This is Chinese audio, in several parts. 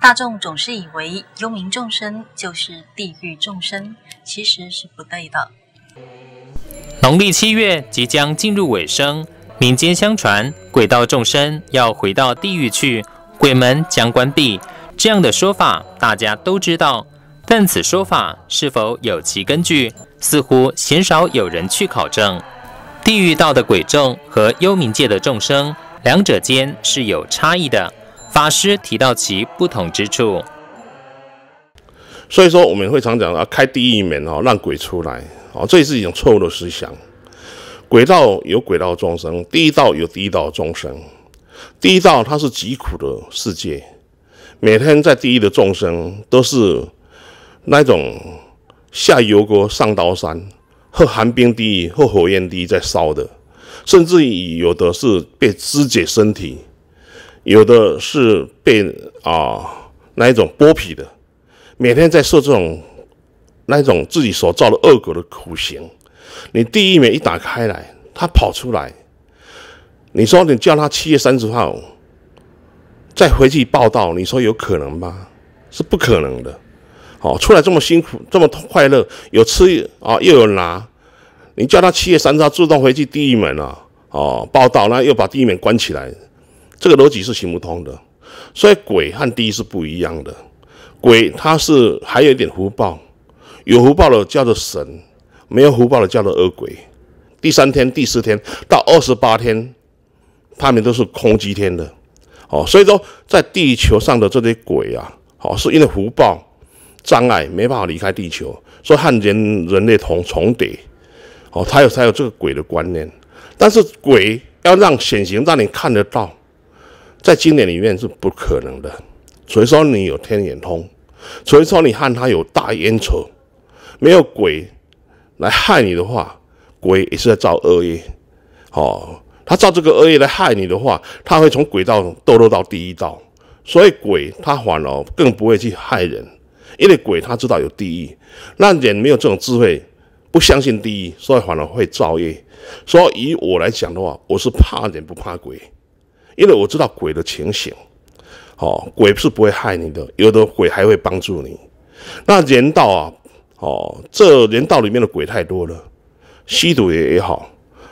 大众总是以为幽冥众生就是地狱众生，其实是不对的。农历七月即将进入尾声，民间相传鬼道众生要回到地狱去，鬼门将关闭。这样的说法大家都知道，但此说法是否有其根据，似乎鲜少有人去考证。地狱道的鬼众和幽冥界的众生，两者间是有差异的。法师提到其不同之处，所以说我们会常讲啊，开第一门哦，让鬼出来哦，这也是一种错误的思想。鬼道有鬼道众生，地狱道有地狱道众生，地狱道它是疾苦的世界，每天在地狱的众生都是那种下油锅、上刀山、或寒冰地狱、或火焰地狱在烧的，甚至于有的是被肢解身体。有的是被啊那一种剥皮的，每天在受这种那一种自己所造的恶果的苦刑。你地狱门一打开来，他跑出来。你说你叫他七月三十号再回去报道，你说有可能吗？是不可能的。好，出来这么辛苦，这么快乐，有吃啊又有拿，你叫他七月三十号自动回去地狱门了哦，报道那又把地狱门关起来。这个逻辑是行不通的，所以鬼和地是不一样的。鬼，它是还有一点福报，有福报的叫做神，没有福报的叫做恶鬼。第三天、第四天到二十八天，他们都是空机天的。哦，所以说在地球上的这些鬼啊，哦，是因为福报障碍没办法离开地球，所以和人人类同重叠。哦，才有才有这个鬼的观念，但是鬼要让显形，让你看得到。在经典里面是不可能的，所以说你有天眼通，所以说你和他有大冤仇，没有鬼来害你的话，鬼也是在造恶业，哦，他造这个恶业来害你的话，他会从鬼道堕落到地狱道。所以鬼他反而更不会去害人，因为鬼他知道有地狱，那人没有这种智慧，不相信地狱，所以反而会造业。所以以我来讲的话，我是怕人不怕鬼。因为我知道鬼的情形，哦，鬼是不会害你的，有的鬼还会帮助你。那人道啊，哦，这人道里面的鬼太多了，吸毒的也好，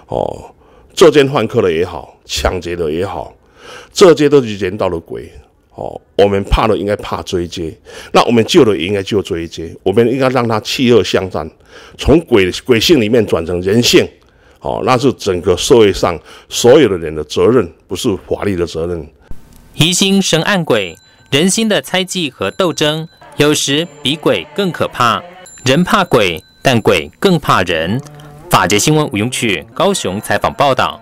哦，作奸犯科的也好，抢劫的也好，这些都是人道的鬼。哦，我们怕的应该怕追击，那我们救的也应该救追击，我们应该让他弃恶向善，从鬼鬼性里面转成人性。哦，那是整个社会上所有的人的责任，不是法律的责任。疑心生暗鬼，人心的猜忌和斗争，有时比鬼更可怕。人怕鬼，但鬼更怕人。法界新闻吴荣曲高雄采访报道。